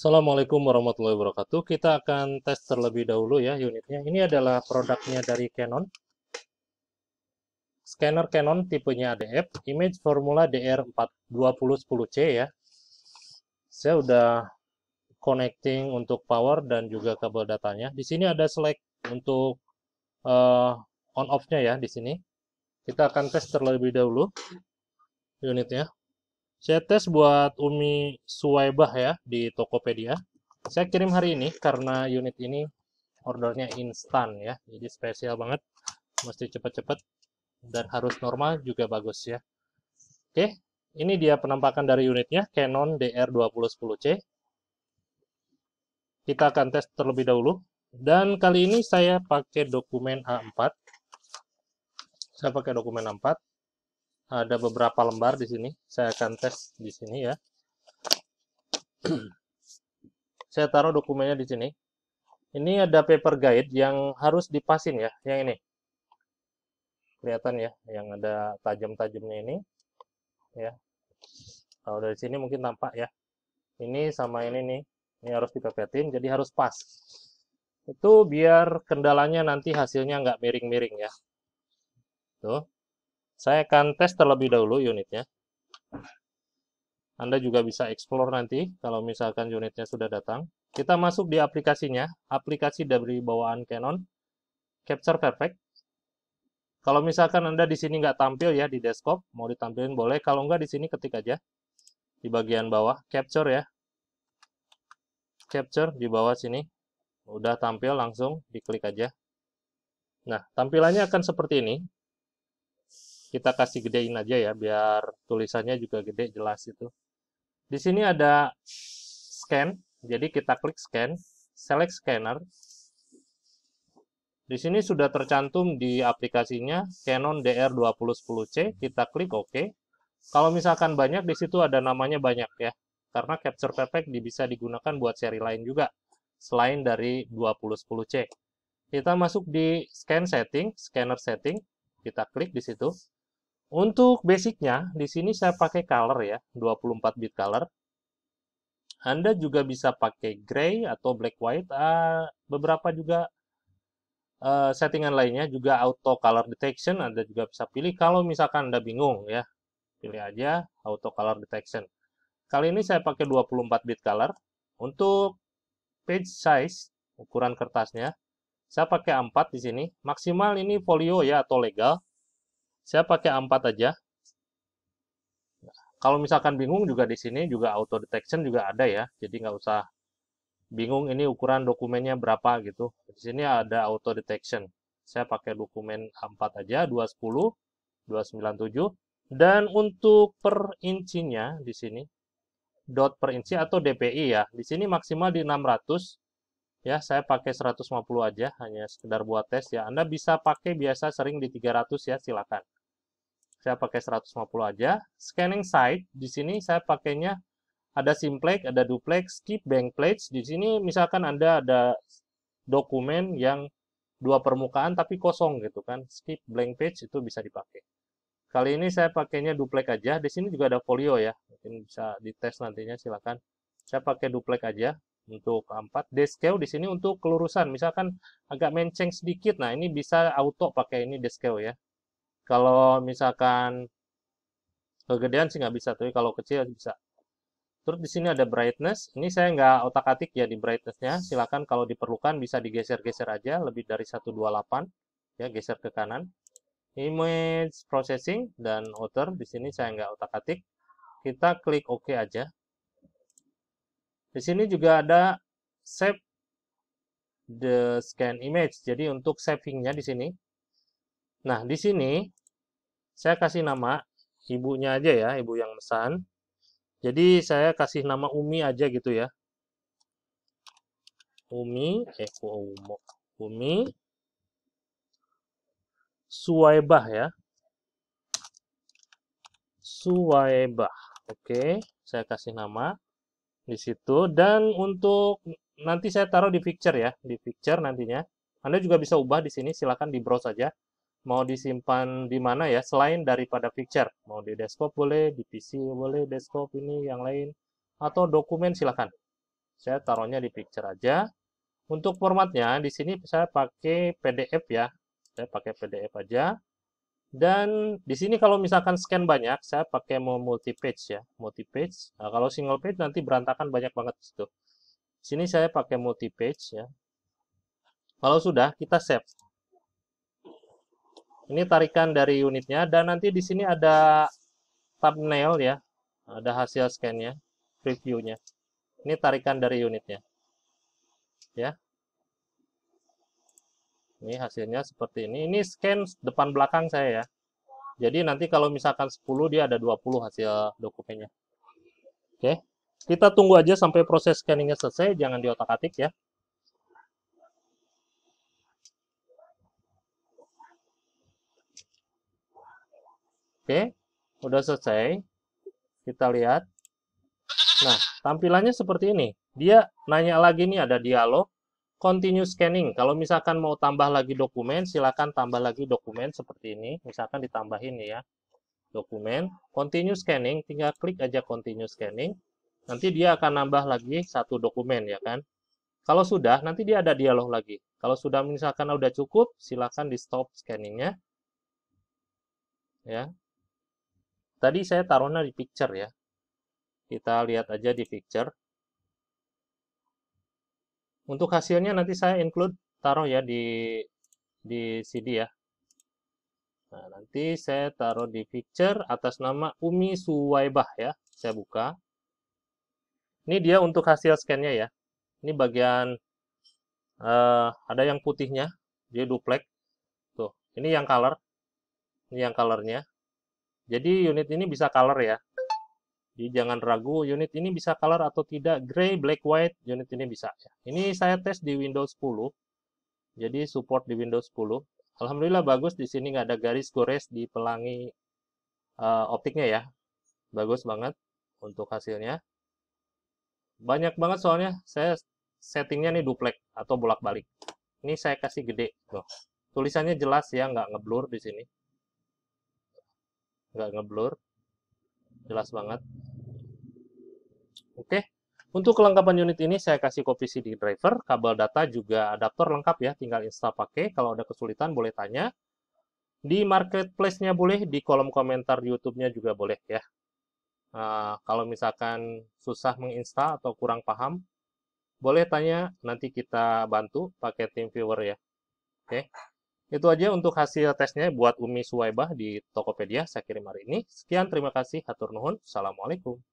Assalamualaikum warahmatullahi wabarakatuh. Kita akan tes terlebih dahulu ya unitnya. Ini adalah produknya dari Canon. Scanner Canon tipenya ADF, image formula DR2010C ya. Saya udah connecting untuk power dan juga kabel datanya. Di sini ada select untuk uh, eh, on off-nya ya di sini. Kita akan tes terlebih dahulu unitnya. Saya tes buat Umi Suwaibah ya di Tokopedia. Saya kirim hari ini karena unit ini ordernya instan ya. Jadi spesial banget. Mesti cepat-cepat dan harus normal juga bagus ya. Oke, ini dia penampakan dari unitnya Canon DR2010C. Kita akan tes terlebih dahulu. Dan kali ini saya pakai dokumen A4. Saya pakai dokumen A4 ada beberapa lembar di sini. Saya akan tes di sini ya. saya taruh dokumennya di sini. Ini ada paper guide yang harus dipasin ya, yang ini. Kelihatan ya, yang ada tajam-tajamnya ini. Ya. Kalau dari sini mungkin tampak ya. Ini sama ini nih. Ini harus dipepetin, jadi harus pas. Itu biar kendalanya nanti hasilnya nggak miring-miring ya. Tuh. Saya akan tes terlebih dahulu unitnya. Anda juga bisa explore nanti kalau misalkan unitnya sudah datang. Kita masuk di aplikasinya, aplikasi dari bawaan Canon, Capture Perfect. Kalau misalkan Anda di sini nggak tampil ya di desktop, mau ditampilin boleh. Kalau nggak di sini ketik aja di bagian bawah, capture ya. Capture di bawah sini. Udah tampil langsung diklik aja. Nah, tampilannya akan seperti ini kita kasih gedein aja ya biar tulisannya juga gede jelas itu. Di sini ada scan, jadi kita klik scan, select scanner. Di sini sudah tercantum di aplikasinya Canon DR2010C, kita klik OK. Kalau misalkan banyak di situ ada namanya banyak ya, karena Capture Perfect bisa digunakan buat seri lain juga, selain dari 2010C. Kita masuk di scan setting, scanner setting, kita klik di situ. Untuk basicnya, di sini saya pakai color ya, 24 bit color. Anda juga bisa pakai gray atau black white, ah, beberapa juga eh, settingan lainnya juga auto color detection Anda juga bisa pilih kalau misalkan Anda bingung ya. Pilih aja auto color detection. Kali ini saya pakai 24 bit color. Untuk page size ukuran kertasnya saya pakai 4 di sini. Maksimal ini folio ya atau legal. Saya pakai A4 aja. Kalau misalkan bingung juga di sini juga auto detection juga ada ya. Jadi nggak usah bingung ini ukuran dokumennya berapa gitu. Di sini ada auto detection. Saya pakai dokumen A4 aja 210 297 dan untuk per incinya di sini dot per inci atau DPI ya. Di sini maksimal di 600. Ya, saya pakai 150 aja hanya sekedar buat tes ya. Anda bisa pakai biasa sering di 300 ya, silakan saya pakai 150 aja. Scanning side, di sini saya pakainya ada simplex, ada duplex, skip bank plates. Di sini misalkan Anda ada dokumen yang dua permukaan tapi kosong gitu kan. Skip blank page itu bisa dipakai. Kali ini saya pakainya duplex aja. Di sini juga ada folio ya. Mungkin bisa dites nantinya silakan. Saya pakai duplex aja untuk keempat. 4 Descale di sini untuk kelurusan. Misalkan agak menceng sedikit. Nah, ini bisa auto pakai ini descale ya. Kalau misalkan kegedean sih nggak bisa, tapi kalau kecil bisa. Terus di sini ada brightness. Ini saya nggak otak-atik ya di brightnessnya. Silakan kalau diperlukan bisa digeser-geser aja lebih dari 128 ya geser ke kanan. Image processing dan outer di sini saya nggak otak-atik. Kita klik OK aja. Di sini juga ada save the scan image. Jadi untuk savingnya di sini Nah, di sini saya kasih nama ibunya aja ya, ibu yang pesan. Jadi saya kasih nama Umi aja gitu ya. Umi, eh Umi Suwaibah ya. Suwaibah. Oke, saya kasih nama di situ dan untuk nanti saya taruh di picture ya, di picture nantinya. Anda juga bisa ubah di sini, silahkan di browse saja mau disimpan di mana ya selain daripada picture mau di desktop boleh di PC boleh desktop ini yang lain atau dokumen silahkan saya taruhnya di picture aja untuk formatnya di sini saya pakai PDF ya saya pakai PDF aja dan di sini kalau misalkan scan banyak saya pakai mau multi page ya multi page nah, kalau single page nanti berantakan banyak banget itu sini saya pakai multi page ya kalau sudah kita save ini tarikan dari unitnya dan nanti di sini ada thumbnail ya. Ada hasil scannya, nya Ini tarikan dari unitnya. Ya. Ini hasilnya seperti ini. Ini scan depan belakang saya ya. Jadi nanti kalau misalkan 10 dia ada 20 hasil dokumennya. Oke. Kita tunggu aja sampai proses scanningnya selesai, jangan diotak-atik ya. Oke, udah selesai. Kita lihat. Nah, tampilannya seperti ini. Dia nanya lagi nih ada dialog continue scanning. Kalau misalkan mau tambah lagi dokumen, silakan tambah lagi dokumen seperti ini. Misalkan ditambahin ya dokumen, continue scanning, tinggal klik aja continue scanning. Nanti dia akan nambah lagi satu dokumen ya kan. Kalau sudah, nanti dia ada dialog lagi. Kalau sudah misalkan udah cukup, silakan di stop scanningnya. Ya, Tadi saya taruhnya di picture ya. Kita lihat aja di picture. Untuk hasilnya nanti saya include taruh ya di di CD ya. Nah, nanti saya taruh di picture atas nama Umi Suwaibah ya. Saya buka. Ini dia untuk hasil scan-nya ya. Ini bagian uh, ada yang putihnya, dia duplex. Tuh, ini yang color. Ini yang colornya. Jadi unit ini bisa color ya. Jadi jangan ragu unit ini bisa color atau tidak. Gray, black, white, unit ini bisa. Ini saya tes di Windows 10. Jadi support di Windows 10. Alhamdulillah bagus di sini nggak ada garis gores di pelangi uh, optiknya ya. Bagus banget untuk hasilnya. Banyak banget soalnya saya settingnya nih duplex atau bolak-balik. Ini saya kasih gede. Tuh. Tulisannya jelas ya, nggak ngeblur di sini nggak ngeblur jelas banget oke untuk kelengkapan unit ini saya kasih kopi CD driver kabel data juga adaptor lengkap ya tinggal install pakai kalau ada kesulitan boleh tanya di marketplace-nya boleh di kolom komentar YouTube-nya juga boleh ya uh, kalau misalkan susah menginstal atau kurang paham boleh tanya nanti kita bantu pakai tim viewer ya oke okay. Itu aja untuk hasil tesnya buat Umi Suwaibah di Tokopedia. Saya kirim hari ini. Sekian, terima kasih. Hatur nuhun. Assalamualaikum.